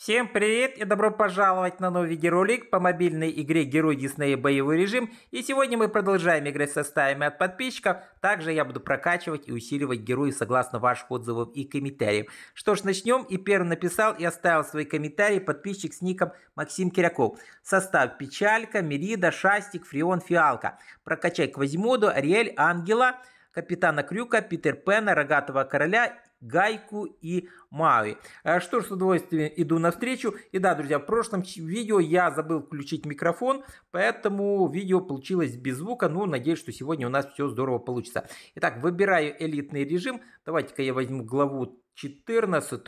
Всем привет и добро пожаловать на новый видеоролик по мобильной игре Герой Диснея Боевой Режим. И сегодня мы продолжаем играть со стаями от подписчиков. Также я буду прокачивать и усиливать героев согласно ваших отзывов и комментариев. Что ж, начнем. И первым написал и оставил свои комментарии подписчик с ником Максим Киряков. Состав Печалька, Мерида, Шастик, фреон, Фиалка. Прокачай Квазимоду, Ариэль, Ангела капитана Крюка, Питер Пена, Рогатого Короля Гайку и Мауи. Э, что ж, с удовольствием иду навстречу. И да, друзья, в прошлом видео я забыл включить микрофон, поэтому видео получилось без звука. Ну, надеюсь, что сегодня у нас все здорово получится. Итак, выбираю элитный режим. Давайте-ка я возьму главу 14,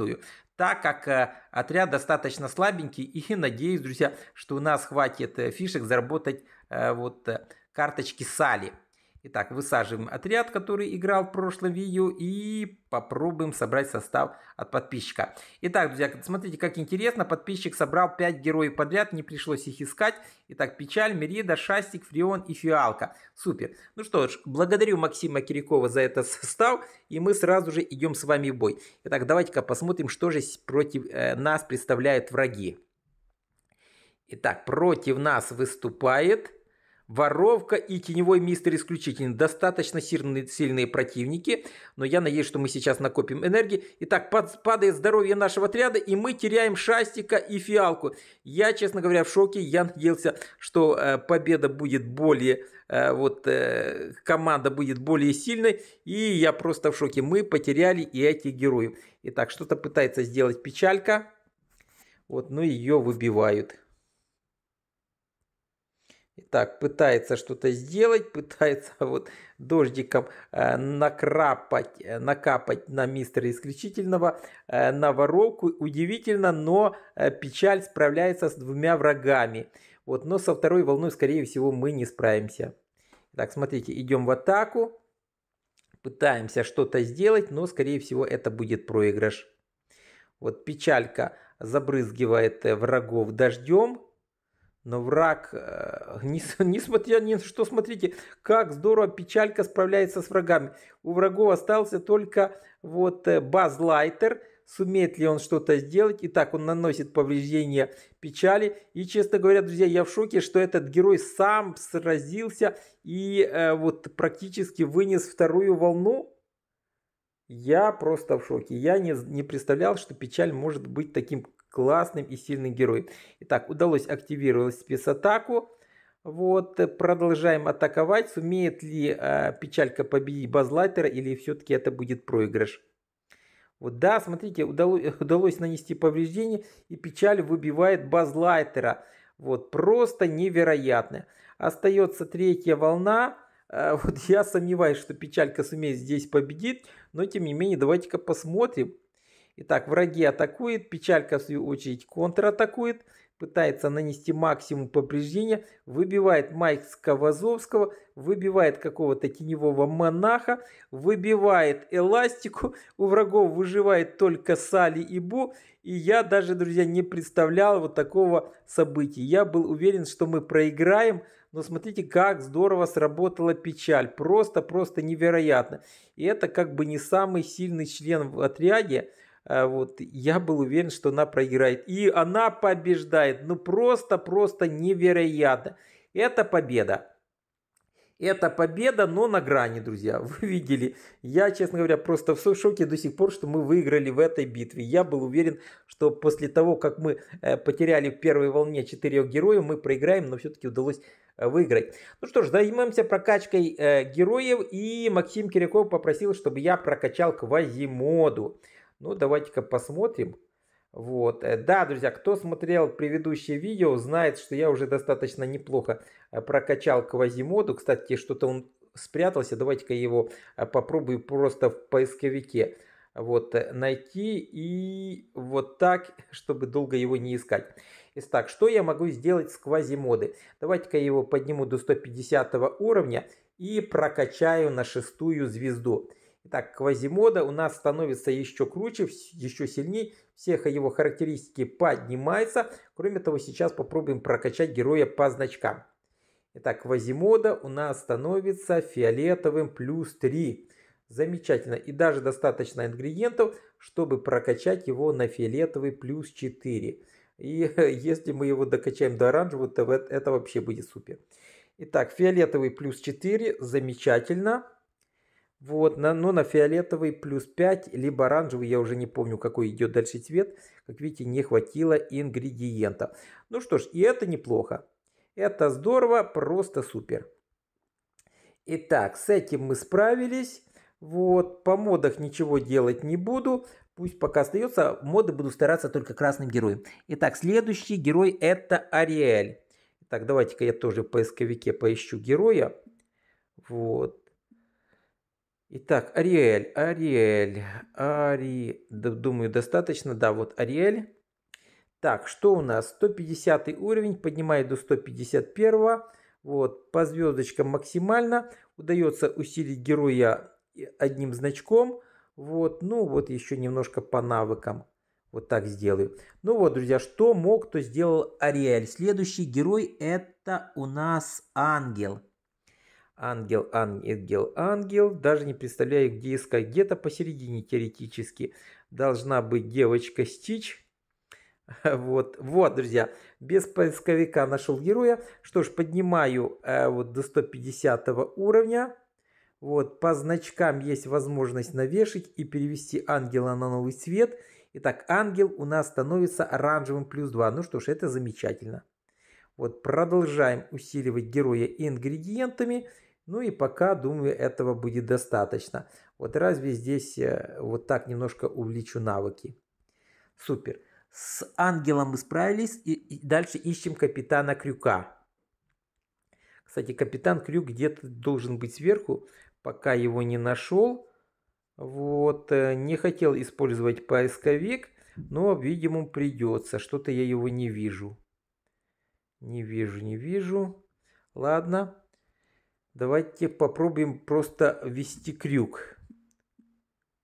так как э, отряд достаточно слабенький и надеюсь, друзья, что у нас хватит э, фишек заработать вот карточки Сали. Итак, высаживаем отряд, который играл в прошлом видео, и попробуем собрать состав от подписчика. Итак, друзья, смотрите, как интересно, подписчик собрал 5 героев подряд, не пришлось их искать. Итак, Печаль, Мерида, Шастик, Фреон и Фиалка. Супер. Ну что ж, благодарю Максима Кирякова за этот состав, и мы сразу же идем с вами в бой. Итак, давайте-ка посмотрим, что же против э, нас представляют враги. Итак, против нас выступает... Воровка и теневой мистер исключительно. Достаточно сильные, сильные противники, но я надеюсь, что мы сейчас накопим энергии. Итак, падает здоровье нашего отряда, и мы теряем Шастика и Фиалку. Я, честно говоря, в шоке. Я надеялся, что э, победа будет более, э, вот, э, команда будет более сильной, и я просто в шоке. Мы потеряли и этих героев. Итак, что-то пытается сделать Печалька, вот, но ну, ее выбивают так пытается что-то сделать, пытается вот дождиком э, накрапать, э, накапать на мистера исключительного, э, на воровку. Удивительно, но печаль справляется с двумя врагами. Вот, но со второй волной, скорее всего, мы не справимся. Так, смотрите, идем в атаку. Пытаемся что-то сделать, но, скорее всего, это будет проигрыш. Вот печалька забрызгивает врагов дождем. Но враг, э, не, несмотря ни на что, смотрите, как здорово печалька справляется с врагами. У врагов остался только вот э, базлайтер. Сумеет ли он что-то сделать? Итак, он наносит повреждения печали. И, честно говоря, друзья, я в шоке, что этот герой сам сразился и э, вот практически вынес вторую волну. Я просто в шоке. Я не, не представлял, что печаль может быть таким классным и сильным героем. Итак, удалось активировать спецатаку. Вот, э, продолжаем атаковать. Сумеет ли э, печалька победить Базлайтера или все-таки это будет проигрыш? Вот да, смотрите, удалось, э, удалось нанести повреждение и печаль выбивает Базлайтера. Вот, просто невероятно. Остается третья волна. Э, вот я сомневаюсь, что печалька сумеет здесь победить, но тем не менее, давайте-ка посмотрим. Итак, враги атакуют, печалька в свою очередь контратакует, пытается нанести максимум повреждения, выбивает Майкска Вазовского, выбивает какого-то теневого монаха, выбивает эластику, у врагов выживает только Сали и Бу, и я даже, друзья, не представлял вот такого события. Я был уверен, что мы проиграем, но смотрите, как здорово сработала печаль. Просто-просто невероятно. И это как бы не самый сильный член в отряде. А вот, я был уверен, что она проиграет. И она побеждает. Ну просто-просто невероятно. Это победа. Это победа, но на грани, друзья. Вы видели. Я, честно говоря, просто в шоке до сих пор, что мы выиграли в этой битве. Я был уверен, что после того, как мы э, потеряли в первой волне четырех героев, мы проиграем, но все-таки удалось э, выиграть. Ну что ж, займемся прокачкой э, героев. И Максим Киряков попросил, чтобы я прокачал Квазимоду. моду ну, давайте-ка посмотрим. Вот. Э, да, друзья, кто смотрел предыдущее видео, знает, что я уже достаточно неплохо э, прокачал квазимоду. Кстати, что-то он спрятался. Давайте-ка его э, попробую просто в поисковике вот, найти. И вот так, чтобы долго его не искать. Итак, что я могу сделать с квазимоды? Давайте-ка я его подниму до 150 уровня и прокачаю на шестую звезду. Итак, Квазимода у нас становится еще круче, еще сильнее. Все его характеристики поднимаются. Кроме того, сейчас попробуем прокачать героя по значкам. Итак, Квазимода у нас становится фиолетовым плюс 3. Замечательно. И даже достаточно ингредиентов, чтобы прокачать его на фиолетовый плюс 4. И если мы его докачаем до оранжевого, то это вообще будет супер. Итак, фиолетовый плюс 4. Замечательно. Вот, на, но ну, на фиолетовый плюс 5, либо оранжевый, я уже не помню, какой идет дальше цвет. Как видите, не хватило ингредиентов. Ну что ж, и это неплохо. Это здорово, просто супер. Итак, с этим мы справились. Вот, по модах ничего делать не буду. Пусть пока остается, моды буду стараться только красным героем. Итак, следующий герой это Ариэль. Так, давайте-ка я тоже в поисковике поищу героя. Вот, Итак, Ариэль, Ариэль, Ари... Думаю, достаточно. Да, вот Ариэль. Так, что у нас? 150 уровень, поднимает до 151. Вот, по звездочкам максимально. Удается усилить героя э, одним значком. Вот, ну вот еще немножко по навыкам. Вот так сделаю. Ну вот, друзья, что мог, то сделал Ариэль. Следующий герой это у нас ангел ангел, ангел, ангел. Даже не представляю, где искать. Где-то посередине теоретически должна быть девочка Стич. Вот, вот, друзья, без поисковика нашел героя. Что ж, поднимаю э, вот до 150 уровня. Вот, по значкам есть возможность навешать и перевести ангела на новый цвет. Итак, ангел у нас становится оранжевым плюс 2. Ну что ж, это замечательно. Вот, продолжаем усиливать героя ингредиентами. Ну и пока, думаю, этого будет достаточно. Вот разве здесь э, вот так немножко увлечу навыки. Супер. С ангелом мы справились и дальше ищем капитана Крюка. Кстати, капитан Крюк где-то должен быть сверху, пока его не нашел. Вот, э, не хотел использовать поисковик, но, видимо, придется. Что-то я его не вижу. Не вижу, не вижу. Ладно, Давайте попробуем просто ввести крюк.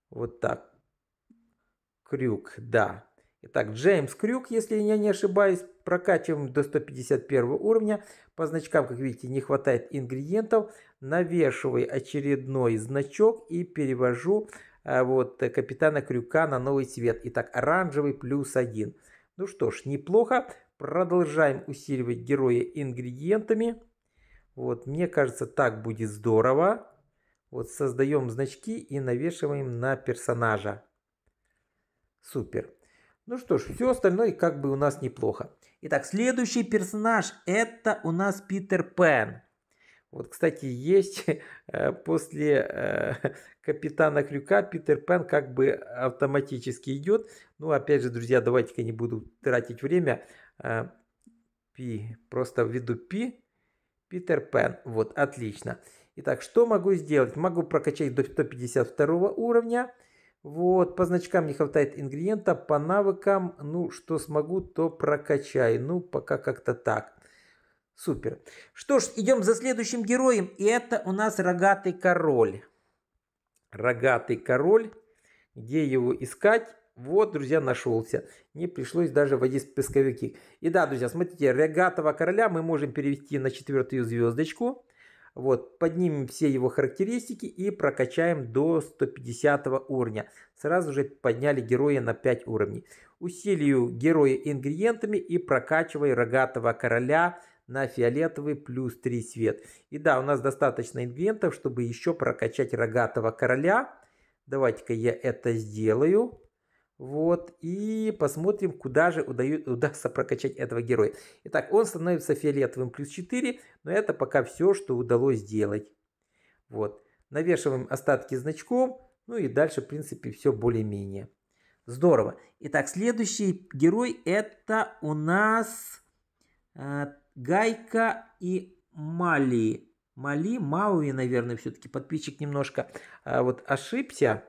Вот так. Крюк, да. Итак, Джеймс Крюк, если я не ошибаюсь, прокачиваем до 151 уровня. По значкам, как видите, не хватает ингредиентов. Навешиваю очередной значок и перевожу э, вот э, капитана Крюка на новый цвет. Итак, оранжевый плюс один. Ну что ж, неплохо. Продолжаем усиливать героя ингредиентами. Вот, мне кажется, так будет здорово. Вот создаем значки и навешиваем на персонажа. Супер. Ну что ж, все остальное как бы у нас неплохо. Итак, следующий персонаж это у нас Питер Пен. Вот, кстати, есть э, после э, Капитана Крюка Питер Пен как бы автоматически идет. Ну, опять же, друзья, давайте-ка не буду тратить время. Э, пи, просто введу пи Питер Пен. Вот, отлично. Итак, что могу сделать? Могу прокачать до 152 уровня. Вот, по значкам не хватает ингредиента, по навыкам, ну, что смогу, то прокачаю. Ну, пока как-то так. Супер. Что ж, идем за следующим героем. И это у нас рогатый король. Рогатый король. Где его искать? Вот, друзья, нашелся. Не пришлось даже водить песковики. И да, друзья, смотрите, рогатого короля мы можем перевести на четвертую звездочку. Вот, поднимем все его характеристики и прокачаем до 150 уровня. Сразу же подняли героя на 5 уровней. Усилию героя ингредиентами и прокачивай рогатого короля на фиолетовый плюс 3 свет. И да, у нас достаточно ингредиентов, чтобы еще прокачать рогатого короля. Давайте-ка я это сделаю. Вот, и посмотрим, куда же удаю, удастся прокачать этого героя. Итак, он становится фиолетовым плюс 4, но это пока все, что удалось сделать. Вот, навешиваем остатки значком, ну и дальше, в принципе, все более-менее. Здорово. Итак, следующий герой это у нас э, Гайка и Мали. Мали, Мауи, наверное, все-таки подписчик немножко э, вот ошибся.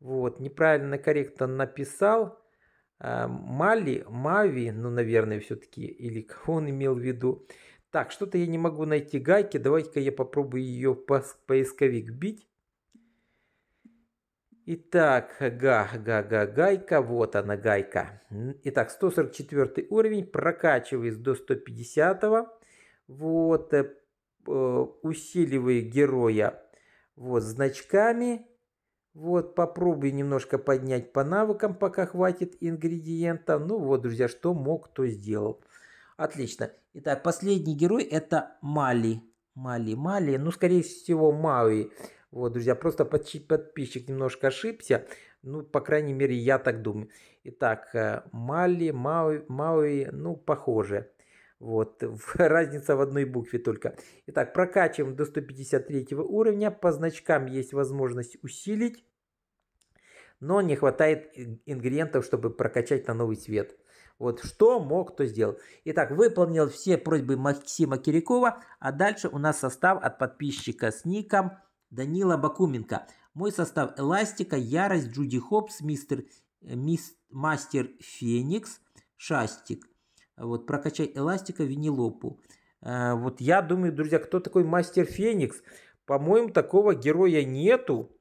Вот, неправильно, корректно написал. Э, Мали, Мави, ну, наверное, все-таки, или кого он имел в виду. Так, что-то я не могу найти гайки. Давайте-ка я попробую ее по поисковик бить. Итак, га, га, га, гайка, вот она гайка. Итак, 144 уровень, прокачиваюсь до 150. -го. Вот, э, э, усиливаю героя вот, значками. Вот, попробую немножко поднять по навыкам, пока хватит ингредиента. Ну вот, друзья, что мог, то сделал. Отлично. Итак, последний герой это Мали. Мали, Мали, ну, скорее всего, Мауи. Вот, друзья, просто подписчик немножко ошибся. Ну, по крайней мере, я так думаю. Итак, э, Мали, Мауи, Мауи ну, похоже. Вот, э, разница в одной букве только. Итак, прокачиваем до 153 уровня. По значкам есть возможность усилить. Но не хватает ингредиентов, чтобы прокачать на новый цвет. Вот что мог, кто сделал. Итак, выполнил все просьбы Максима Кирякова. А дальше у нас состав от подписчика с ником Данила Бакуменко. Мой состав Эластика, Ярость, Джуди Хопс, Мистер, э, мист, Мастер Феникс, Шастик – вот, прокачай эластика, винилопу. А, вот я думаю, друзья, кто такой мастер Феникс? По-моему, такого героя нету.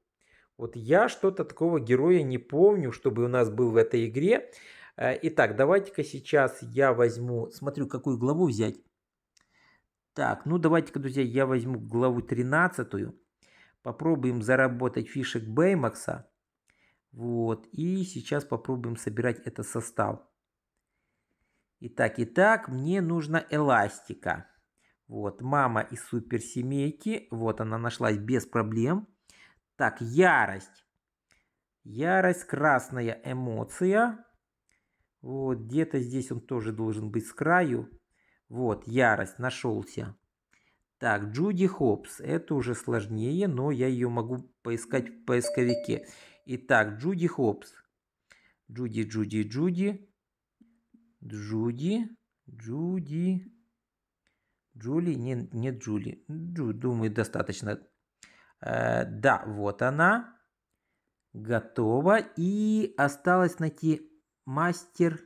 Вот я что-то такого героя не помню, чтобы у нас был в этой игре. А, итак, давайте-ка сейчас я возьму, смотрю, какую главу взять. Так, ну давайте-ка, друзья, я возьму главу 13. Попробуем заработать фишек Беймакса. Вот, и сейчас попробуем собирать этот состав. Итак, итак, мне нужна эластика. Вот, мама из суперсемейки. Вот она нашлась без проблем. Так, ярость. Ярость, красная эмоция. Вот, где-то здесь он тоже должен быть с краю. Вот, ярость, нашелся. Так, Джуди Хопс. Это уже сложнее, но я ее могу поискать в поисковике. Итак, Джуди Хопс. Джуди, Джуди, Джуди. Джуди, Джуди, Джули, не, не Джули. Джу, думаю, достаточно. Э, да, вот она. готова И осталось найти мастер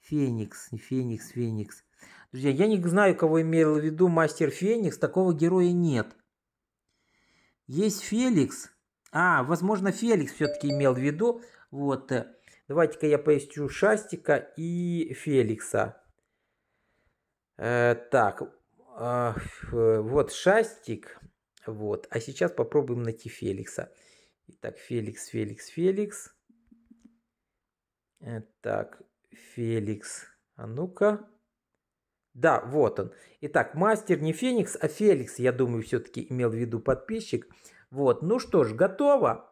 Феникс. Феникс, Феникс. Друзья, я не знаю, кого имел в виду мастер Феникс. Такого героя нет. Есть Феликс. А, возможно, Феликс все-таки имел в виду. Вот. Э, Давайте-ка я поищу Шастика и Феликса. Э, так, э, вот Шастик. Вот, а сейчас попробуем найти Феликса. Итак, Феликс, Феликс, Феликс. Э, так, Феликс. А ну-ка. Да, вот он. Итак, мастер не Феникс, а Феликс, я думаю, все-таки имел в виду подписчик. Вот, ну что ж, готово.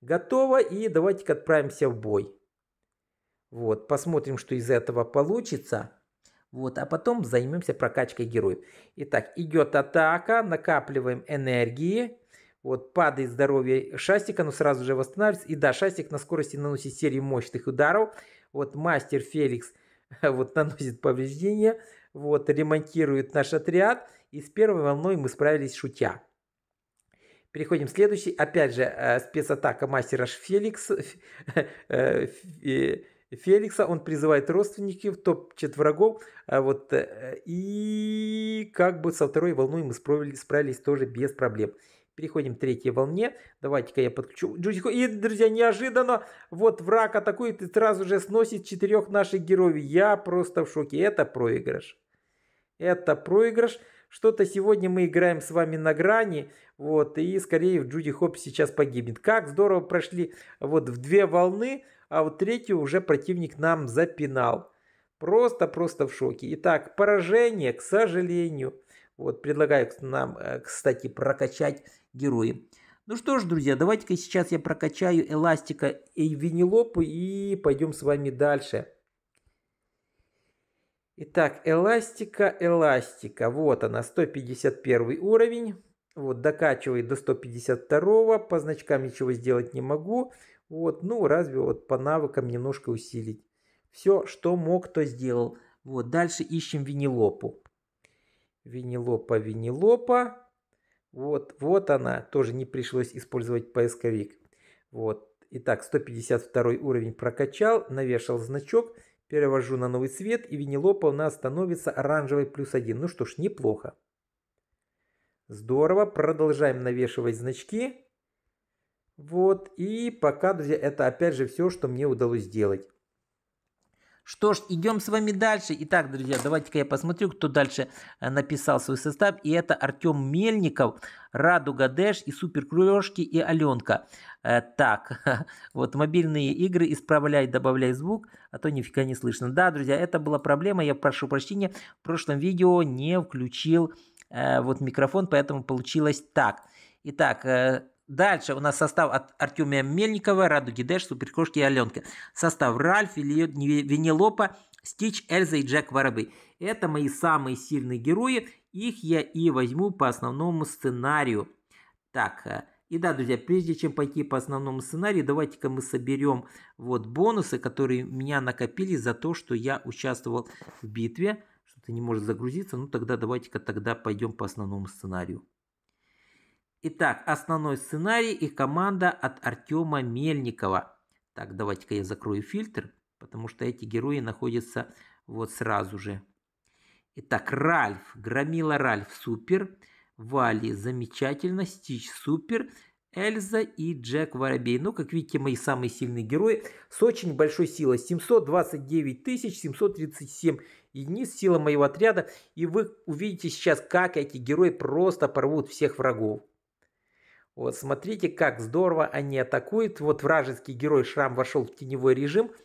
Готово, и давайте-ка отправимся в бой. Вот, посмотрим, что из этого получится. Вот, а потом займемся прокачкой героев. Итак, идет атака, накапливаем энергии. Вот, падает здоровье шастика, но сразу же восстанавливается. И да, шастик на скорости наносит серию мощных ударов. Вот, мастер Феликс вот наносит повреждения. Вот, ремонтирует наш отряд. И с первой волной мы справились шутя. Переходим к следующей. Опять же, э, спецатака мастера Феликс. Э, э, Феликса, он призывает родственников, топчет врагов, а вот, э, и как бы со второй волной мы справились, справились тоже без проблем. Переходим к третьей волне. Давайте-ка я подключу Джудиху. И, друзья, неожиданно вот враг атакует и сразу же сносит четырех наших героев. Я просто в шоке. Это проигрыш. Это проигрыш. Что-то сегодня мы играем с вами на грани, вот, и скорее в Джуди Хоп сейчас погибнет. Как здорово прошли вот в две волны, а вот третью уже противник нам запинал. Просто-просто в шоке. Итак, поражение, к сожалению. Вот, предлагаю нам, э, кстати, прокачать герои. Ну что ж, друзья, давайте-ка сейчас я прокачаю эластика и винилопу и пойдем с вами дальше. Итак, эластика, эластика. Вот она, 151 уровень. Вот, докачивает до 152. По значкам ничего сделать не могу. Вот, ну, разве вот по навыкам немножко усилить. Все, что мог, то сделал. Вот, дальше ищем винилопу. Винилопа, винилопа. Вот, вот она. Тоже не пришлось использовать поисковик. Вот. Итак, 152 уровень прокачал, навешал значок. Перевожу на новый цвет, и винилопа у нас становится оранжевой плюс один. Ну что ж, неплохо. Здорово, продолжаем навешивать значки. Вот, и пока, друзья, это опять же все, что мне удалось сделать. Что ж, идем с вами дальше. Итак, друзья, давайте-ка я посмотрю, кто дальше э, написал свой состав. И это Артем Мельников, Радуга Дэш и Супер Крылешки и Аленка. Э, так, вот мобильные игры, исправляй, добавляй звук, а то нифига не слышно. Да, друзья, это была проблема, я прошу прощения, в прошлом видео не включил э, вот микрофон, поэтому получилось так. Итак, э, Дальше у нас состав от Артемия Мельникова, Радуги, Гидеш, Суперкошки и Аленка. Состав Ральф, Венелопа, Стич, Эльза и Джек Воробей. Это мои самые сильные герои. Их я и возьму по основному сценарию. Так, э, и да, друзья, прежде чем пойти по основному сценарию, давайте-ка мы соберем вот бонусы, которые меня накопили за то, что я участвовал в битве. Что-то не может загрузиться, ну тогда давайте-ка тогда пойдем по основному сценарию. Итак, основной сценарий и команда от Артема Мельникова. Так, давайте-ка я закрою фильтр, потому что эти герои находятся вот сразу же. Итак, Ральф, Громила Ральф, супер. Супер. Вали, замечательно, Стич, супер, Эльза и Джек Воробей. Ну, как видите, мои самые сильные герои с очень большой силой. 729 737 единиц сила моего отряда. И вы увидите сейчас, как эти герои просто порвут всех врагов. Вот, смотрите, как здорово они атакуют. Вот вражеский герой Шрам вошел в теневой режим –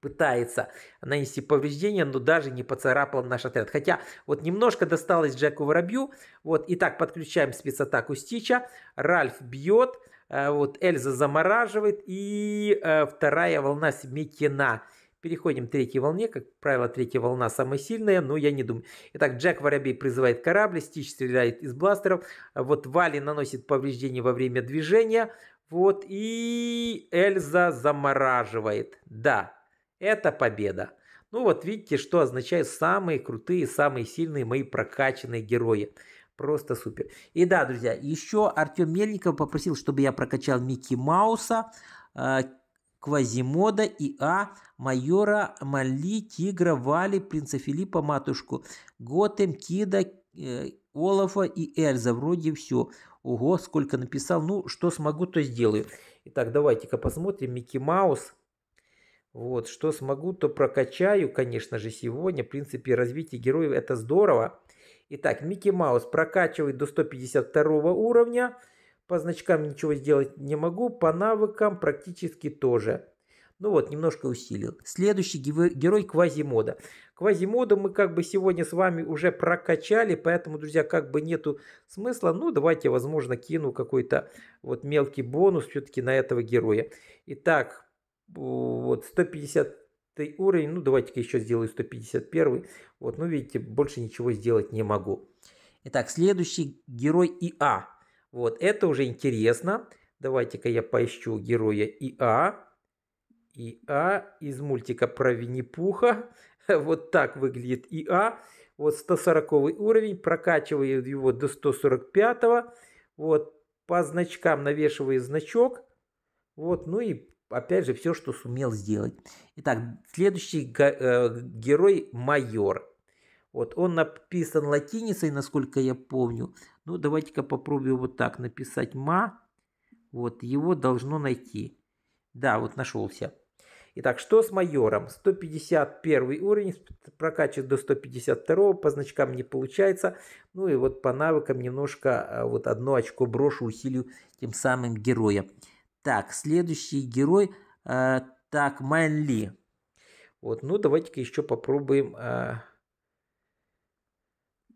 пытается нанести повреждение, но даже не поцарапал наш отряд. Хотя вот немножко досталось Джеку Воробью. Вот, итак, подключаем спецатаку Стича. Ральф бьет, э, вот Эльза замораживает и э, вторая волна сметена. Переходим к третьей волне. Как правило, третья волна самая сильная, но я не думаю. Итак, Джек Воробей призывает корабль, Стич стреляет из бластеров. Вот Вали наносит повреждение во время движения. Вот, и Эльза замораживает. Да, это победа. Ну вот видите, что означают самые крутые, самые сильные мои прокачанные герои. Просто супер. И да, друзья, еще Артем Мельников попросил, чтобы я прокачал Микки Мауса, э, Квазимода и А, майора Мали, Тигра, Вали, принца Филиппа, матушку, Готем, Кида, э, Олафа и Эльза. Вроде все. Ого, сколько написал. Ну, что смогу, то сделаю. Итак, давайте-ка посмотрим. Микки Маус. Вот, что смогу, то прокачаю, конечно же, сегодня. В принципе, развитие героев это здорово. Итак, Микки Маус прокачивает до 152 уровня. По значкам ничего сделать не могу, по навыкам практически тоже. Ну вот, немножко усилил. Следующий герой Квазимода. Квазимода мы как бы сегодня с вами уже прокачали, поэтому, друзья, как бы нету смысла. Ну, давайте, возможно, кину какой-то вот мелкий бонус все-таки на этого героя. Итак, вот, 150 уровень, ну давайте-ка еще сделаю 151. Вот, ну видите, больше ничего сделать не могу. Итак, следующий герой ИА. Вот, это уже интересно. Давайте-ка я поищу героя ИА. ИА из мультика про Винни-Пуха. Вот так выглядит ИА. Вот 140 уровень, прокачиваю его до 145. -го. Вот, по значкам навешиваю значок. Вот, ну и опять же, все, что сумел сделать. Итак, следующий э, герой – майор. Вот он написан латиницей, насколько я помню. Ну, давайте-ка попробую вот так написать «ма». Вот, его должно найти. Да, вот нашелся. Итак, что с майором? 151 уровень, прокачивать до 152, по значкам не получается. Ну и вот по навыкам немножко, э, вот одно очко брошу, усилию тем самым героя. Так, следующий герой. Э, так, Майн Ли. Вот, ну давайте-ка еще попробуем. Э,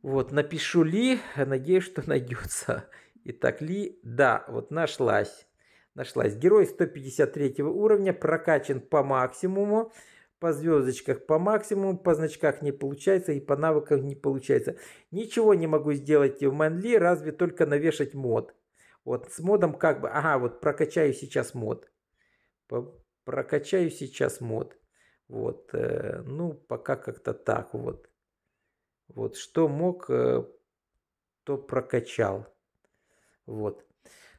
вот, напишу Ли, э, надеюсь, что найдется. Итак, Ли, да, вот нашлась. Нашлась. Герой 153 уровня, прокачан по максимуму, по звездочках по максимуму, по значках не получается и по навыкам не получается. Ничего не могу сделать в Мэнли, разве только навешать мод. Вот с модом как бы, ага, вот прокачаю сейчас мод. Прокачаю сейчас мод. Вот, э, ну, пока как-то так вот. Вот, что мог, э, то прокачал. Вот.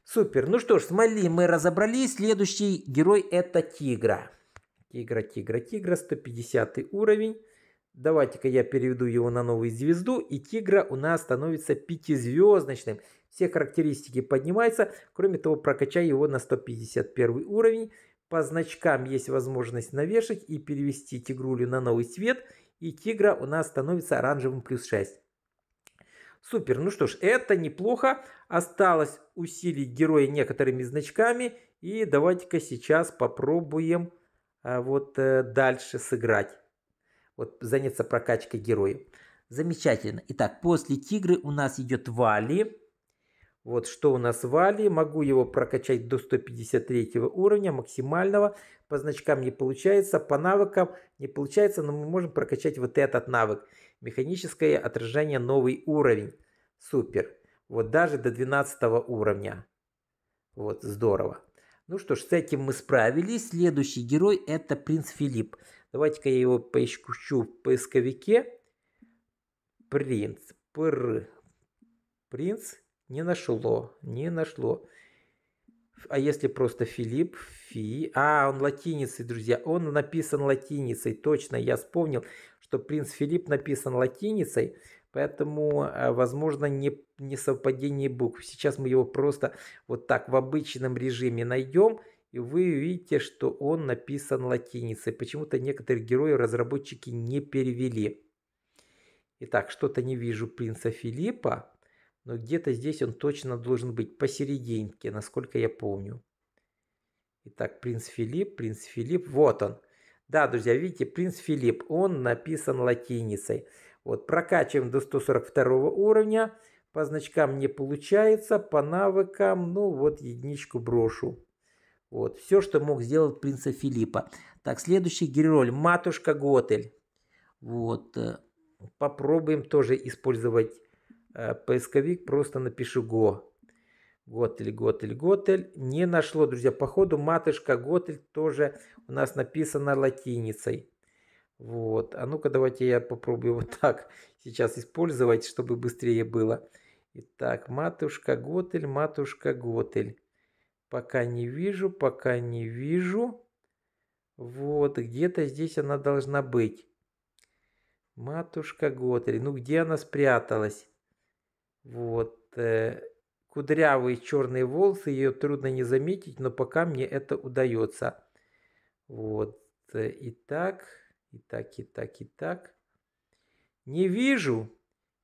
Супер. Ну что ж, с мы разобрались. Следующий герой это Тигра. Тигра, Тигра, Тигра, 150 уровень. Давайте-ка я переведу его на новую звезду. И Тигра у нас становится пятизвездочным все характеристики поднимаются. Кроме того, прокачай его на 151 уровень. По значкам есть возможность навешать и перевести тигрулю на новый цвет. И тигра у нас становится оранжевым плюс 6. Супер, ну что ж, это неплохо. Осталось усилить героя некоторыми значками. И давайте-ка сейчас попробуем а, вот э, дальше сыграть. Вот заняться прокачкой героя. Замечательно. Итак, после тигры у нас идет Вали. Вот что у нас вали. Могу его прокачать до 153 уровня максимального. По значкам не получается, по навыкам не получается, но мы можем прокачать вот этот навык. Механическое отражение новый уровень. Супер. Вот даже до 12 уровня. Вот, здорово. Ну что ж, с этим мы справились. Следующий герой это принц Филипп. Давайте-ка я его поищу в поисковике. Принц. Пр. Принц не нашло, не нашло. А если просто Филипп, Фи... А, он латиницей, друзья. Он написан латиницей. Точно, я вспомнил, что принц Филипп написан латиницей. Поэтому, э, возможно, не, не совпадение букв. Сейчас мы его просто вот так в обычном режиме найдем. И вы увидите, что он написан латиницей. Почему-то некоторые герои разработчики не перевели. Итак, что-то не вижу принца Филиппа но где-то здесь он точно должен быть посерединке, насколько я помню. Итак, принц Филипп, принц Филипп, вот он. Да, друзья, видите, принц Филипп, он написан латиницей. Вот, прокачиваем до 142 уровня. По значкам не получается, по навыкам, ну вот, единичку брошу. Вот, все, что мог сделать принца Филиппа. Так, следующий герой, матушка Готель. Вот, э, попробуем тоже использовать Э, поисковик просто напишу Go. Готель, Готель, Готель. Не нашло, друзья. Походу, матушка Готель тоже у нас написана латиницей. Вот. А ну-ка, давайте я попробую вот так сейчас использовать, чтобы быстрее было. Итак, матушка Готель, матушка Готель. Пока не вижу, пока не вижу. Вот, где-то здесь она должна быть. Матушка Готель. Ну, где она спряталась? Вот. Э, кудрявые черные волосы, ее трудно не заметить, но пока мне это удается. Вот. Э, и так, и так, и так, и так. Не вижу.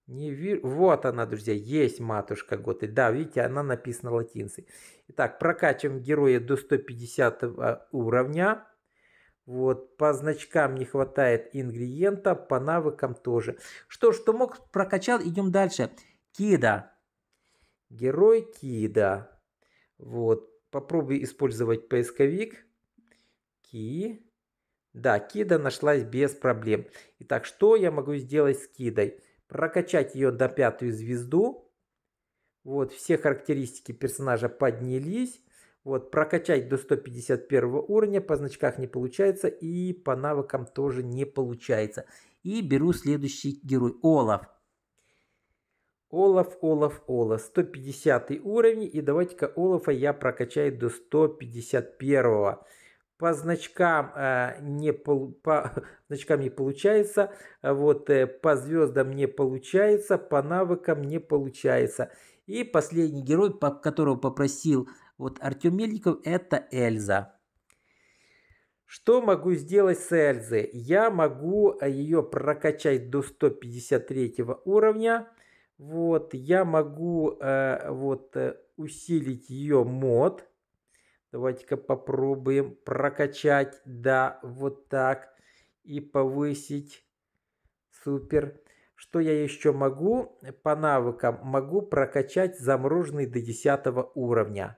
Не вижу. Вот она, друзья, есть матушка Готы. Да, видите, она написана латинцей. Итак, прокачиваем героя до 150 уровня. Вот, по значкам не хватает ингредиента, по навыкам тоже. Что, что мог, прокачал, идем дальше. Кида. Герой Кида. Вот. Попробуй использовать поисковик. Ки. Да, Кида нашлась без проблем. Итак, что я могу сделать с Кидой? Прокачать ее до пятую звезду. Вот, все характеристики персонажа поднялись. Вот, прокачать до 151 уровня по значках не получается и по навыкам тоже не получается. И беру следующий герой, Олаф. Олаф, Олаф, Олаф. 150 уровень. И давайте-ка Олафа я прокачаю до 151. -го. По значкам, э, не пол, по значкам не получается. Вот, э, по звездам не получается. По навыкам не получается. И последний герой, по, которого попросил вот Артем Мельников, это Эльза. Что могу сделать с Эльзой? Я могу э, ее прокачать до 153 уровня. Вот, я могу э, вот э, усилить ее мод. Давайте-ка попробуем прокачать, да, вот так. И повысить. Супер. Что я еще могу? По навыкам могу прокачать замороженный до 10 уровня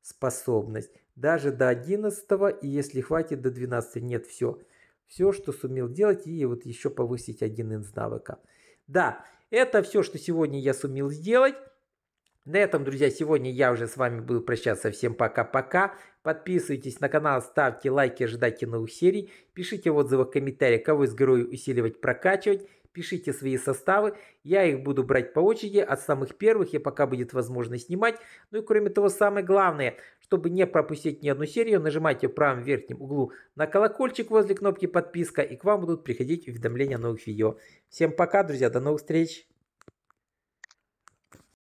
способность. Даже до 11 и если хватит до 12. Нет, все. Все, что сумел делать и вот еще повысить один из навыков. Да, это все, что сегодня я сумел сделать. На этом, друзья, сегодня я уже с вами буду прощаться. Всем пока-пока. Подписывайтесь на канал, ставьте лайки, ожидайте новых серий. Пишите отзывы, комментарии, кого из героев усиливать, прокачивать. Пишите свои составы. Я их буду брать по очереди от самых первых. Я пока будет возможность снимать. Ну и кроме того, самое главное, чтобы не пропустить ни одну серию, нажимайте в правом верхнем углу на колокольчик возле кнопки подписка. И к вам будут приходить уведомления о новых видео. Всем пока, друзья. До новых встреч.